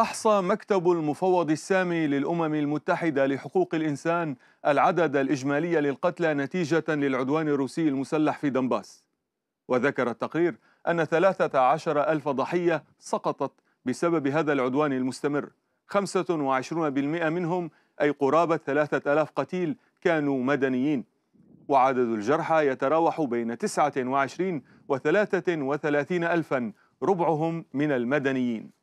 أحصى مكتب المفوض السامي للأمم المتحدة لحقوق الإنسان العدد الإجمالي للقتلى نتيجة للعدوان الروسي المسلح في دنباس وذكر التقرير أن 13 ألف ضحية سقطت بسبب هذا العدوان المستمر 25% منهم أي قرابة 3000 قتيل كانوا مدنيين وعدد الجرحى يتراوح بين 29 و 33 ألفا ربعهم من المدنيين